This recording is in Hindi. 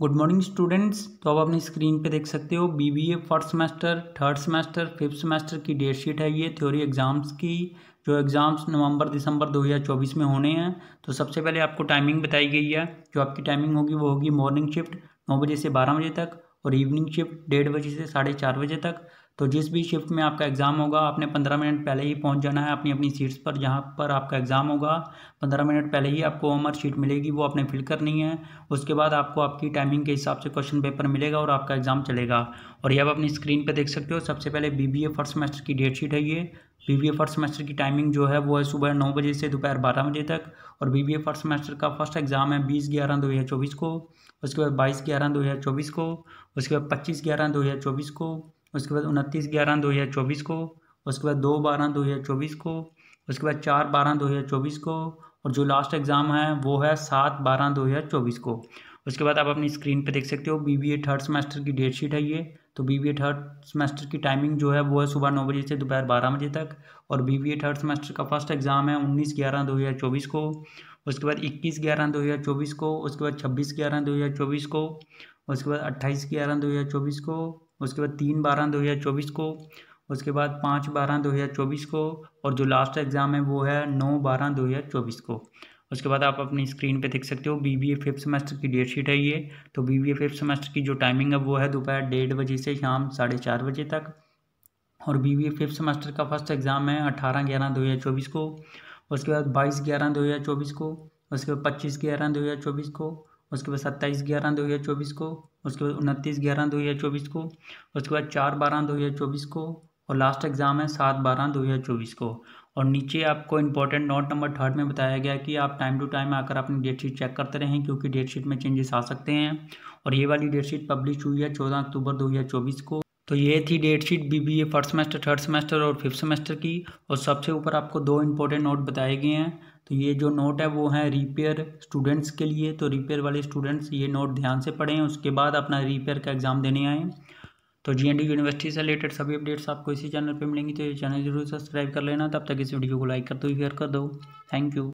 गुड मॉर्निंग स्टूडेंट्स तो आप अपनी स्क्रीन पे देख सकते हो B B A first semester third semester fifth semester की डेट शीट है ये थ्योरी एग्ज़ाम्स की जो एग्ज़ाम्स नवंबर दिसंबर 2024 में होने हैं तो सबसे पहले आपको टाइमिंग बताई गई है जो आपकी टाइमिंग होगी वो होगी मॉर्निंग शिफ्ट नौ बजे से बारह बजे तक और इवनिंग शिफ्ट डेढ़ बजे से साढ़े चार बजे तक तो जिस भी शिफ्ट में आपका एग्ज़ाम होगा आपने पंद्रह मिनट पहले ही पहुंच जाना है अपनी अपनी सीट्स पर जहां पर आपका एग्ज़ाम होगा पंद्रह मिनट पहले ही आपको अमर शीट मिलेगी वो आपने फिल करनी है उसके बाद आपको आपकी टाइमिंग के हिसाब से क्वेश्चन पेपर मिलेगा और आपका एग्ज़ाम चलेगा और ये आप अपनी स्क्रीन पर देख सकते हो सबसे पहले B B A first semester की डेट शीट है ये B B A first semester की टाइमिंग जो है वो है सुबह नौ बजे से दोपहर बारह बजे तक और B B A first semester का फर्स्ट एग्ज़ाम है बीस ग्यारह दो हज़ार चौबीस को उसके बाद बाईस ग्यारह दो हज़ार चौबीस को उसके बाद पच्चीस ग्यारह दो हज़ार चौबीस को उसके बाद उनतीस ग्यारह दो हज़ार चौबीस को उसके बाद दो बारह दो हज़ार चौबीस को उसके बाद चार बारह दो हज़ार चौबीस को और जो लास्ट एग्ज़ाम है वो है सात बारह दो हज़ार चौबीस को उसके बाद आप अपनी स्क्रीन पर देख सकते हो B B A third semester की डेट शीट है ये तो B B A third semester की टाइमिंग जो है वो है सुबह नौ बजे से दोपहर बारह बजे तक और B B A third semester का फर्स्ट एग्ज़ाम है उन्नीस ग्यारह दो हज़ार चौबीस को उसके बाद इक्कीस ग्यारह दो हज़ार चौबीस को उसके बाद छब्बीस ग्यारह दो हज़ार चौबीस को उसके बाद अट्ठाईस ग्यारह दो हज़ार चौबीस को उसके बाद तीन बारह दो हज़ार चौबीस को उसके बाद पाँच बारह दो हज़ार चौबीस को और जो लास्ट एग्ज़ाम है वो है नौ बारह दो हज़ार चौबीस को उसके बाद आप अपनी स्क्रीन पे देख सकते हो B B A fifth semester की डेट शीट है ये तो B B A fifth semester की जो टाइमिंग है वो है दोपहर डेढ़ बजे से शाम साढ़े चार बजे तक और B B A fifth semester का फर्स्ट एग्ज़ाम है अठारह ग्यारह दो हज़ार चौबीस को उसके बाद बाईस ग्यारह दो हज़ार चौबीस को उसके बाद पच्चीस ग्यारह दो हज़ार चौबीस को उसके बाद सत्ताईस ग्यारह दो हज़ार चौबीस को उसके बाद उनतीस ग्यारह दो हज़ार चौबीस को उसके बाद चार बारह दो हज़ार चौबीस को और लास्ट एग्ज़ाम है सात बारह दो हज़ार चौबीस को और नीचे आपको इंपॉर्टेंट नोट नंबर थर्ड में बताया गया कि आप टाइम टू टाइम आकर अपनी डेट शीट चेक करते रहें क्योंकि डेट शीट में चेंजेस आ सकते हैं और ये वाली डेट शीट पब्लिश हुई है चौदह अक्टूबर दो हज़ार चौबीस को तो ये थी date sheet BBA first semester third semester और फिफ्थ सेमेस्टर की और सबसे ऊपर आपको दो इंपॉर्टेंट नोट बताए गए हैं तो ये जो नोट है वो है रिपेयर स्टूडेंट्स के लिए तो रिपेयर वाले स्टूडेंट्स ये नोट ध्यान से पढ़ें उसके बाद अपना रिपेयर का एग्ज़ाम देने आएँ तो जी यूनिवर्सिटी से रिलेटेड सभी अपडेट्स आपको इसी चैनल पर मिलेंगी तो ये चैनल जरूर सब्सक्राइब कर लेना तब तक इस वीडियो को लाइक कर दो शेयर कर दो थैंक यू